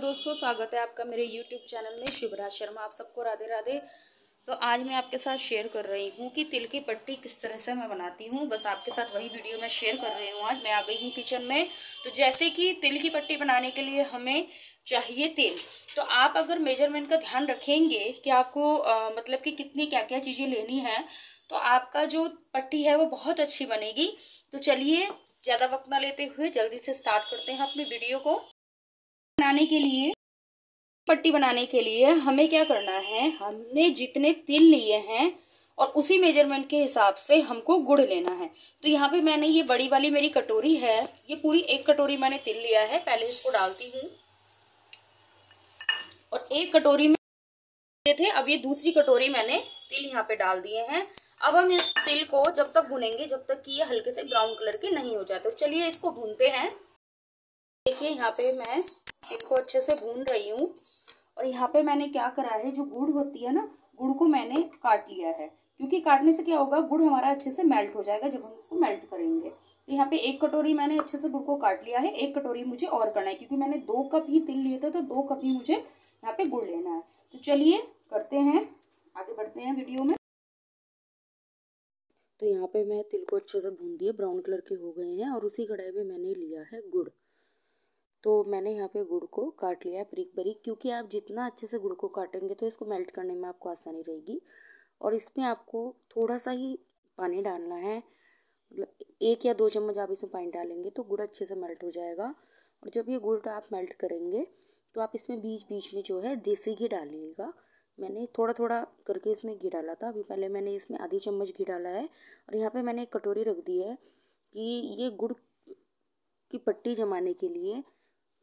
दोस्तों स्वागत है आपका मेरे यूट्यूब चैनल में शिवराज शर्मा आप सबको राधे राधे तो आज मैं आपके साथ शेयर कर रही हूँ कि तिल की पट्टी किस तरह से मैं बनाती हूँ बस आपके साथ वही वीडियो मैं शेयर कर रही हूँ आज मैं आ गई हूँ किचन में तो जैसे कि तिल की पट्टी बनाने के लिए हमें चाहिए तिल तो आप अगर मेजरमेंट का ध्यान रखेंगे कि आपको आ, मतलब कि कितनी क्या क्या चीज़ें लेनी है तो आपका जो पट्टी है वो बहुत अच्छी बनेगी तो चलिए ज़्यादा वक्त ना लेते हुए जल्दी से स्टार्ट करते हैं अपनी वीडियो को बनाने के लिए पट्टी बनाने के लिए हमें क्या करना है हमने जितने तिल लिए हैं और उसी मेजरमेंट के हिसाब से हमको गुड़ लेना है तो यहाँ पे मैंने ये बड़ी वाली मेरी कटोरी है ये पूरी एक कटोरी मैंने तिल लिया है पहले इसको डालती हूँ और एक कटोरी में थे अब ये दूसरी कटोरी मैंने तिल यहाँ पे डाल दिए हैं अब हम इस तिल को जब तक भुनेंगे जब तक कि ये हल्के से ब्राउन कलर के नहीं हो जाते तो चलिए इसको भूनते हैं देखिए यहाँ पे मैं इसको अच्छे से भून रही हूँ और यहाँ पे मैंने क्या करा है जो गुड़ होती है ना गुड़ को मैंने काट लिया है क्योंकि काटने से क्या होगा गुड़ हमारा अच्छे से मेल्ट हो जाएगा जब हम इसको मेल्ट करेंगे तो यहाँ पे एक कटोरी मैंने अच्छे से गुड़ को काट लिया है एक कटोरी मुझे और करना है क्योंकि मैंने दो कप ही तिल लिए थे तो दो कप ही मुझे यहाँ पे गुड़ लेना है तो चलिए करते हैं आगे बढ़ते हैं वीडियो में तो यहाँ पे मैं तिल को अच्छे से भून दिया ब्राउन कलर के हो गए हैं और उसी कढ़ाई में मैंने लिया है गुड़ तो मैंने यहाँ पे गुड़ को काट लिया है बरीक बरीक क्योंकि आप जितना अच्छे से गुड़ को काटेंगे तो इसको मेल्ट करने में आपको आसानी रहेगी और इसमें आपको थोड़ा सा ही पानी डालना है मतलब एक या दो चम्मच आप इसमें पानी डालेंगे तो गुड़ अच्छे से मेल्ट हो जाएगा और जब ये गुड़ आप मेल्ट करेंगे तो आप इसमें बीच बीच में जो है देसी घी डालिएगा मैंने थोड़ा थोड़ा करके इसमें घी डाला था अभी पहले मैंने इसमें आधी चम्मच घी डाला है और यहाँ पे मैंने एक कटोरी रख दी है कि ये गुड़ की पट्टी जमाने के लिए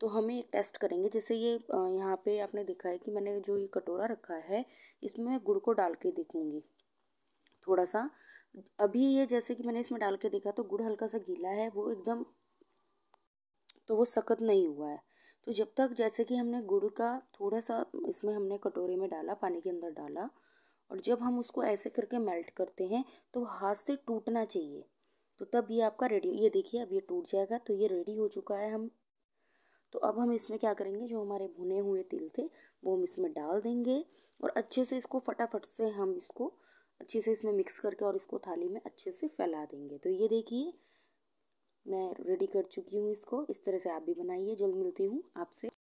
तो हमें एक टेस्ट करेंगे जैसे ये यहाँ पे आपने देखा है कि मैंने जो ये कटोरा रखा है इसमें मैं गुड़ को डाल के देखूँगी थोड़ा सा अभी ये जैसे कि मैंने इसमें डाल के देखा तो गुड़ हल्का सा गीला है वो एकदम तो वो सख्त नहीं हुआ है तो जब तक जैसे कि हमने गुड़ का थोड़ा सा इसमें हमने कटोरे में डाला पानी के अंदर डाला और जब हम उसको ऐसे करके मेल्ट करते हैं तो हाथ से टूटना चाहिए तो तब ये आपका रेडी ये देखिए अब ये टूट जाएगा तो ये रेडी हो चुका है हम तो अब हम इसमें क्या करेंगे जो हमारे भुने हुए तिल थे वो हम इसमें डाल देंगे और अच्छे से इसको फटाफट से हम इसको अच्छे से इसमें मिक्स करके और इसको थाली में अच्छे से फैला देंगे तो ये देखिए मैं रेडी कर चुकी हूँ इसको इस तरह से आप भी बनाइए जल्द मिलती हूँ आपसे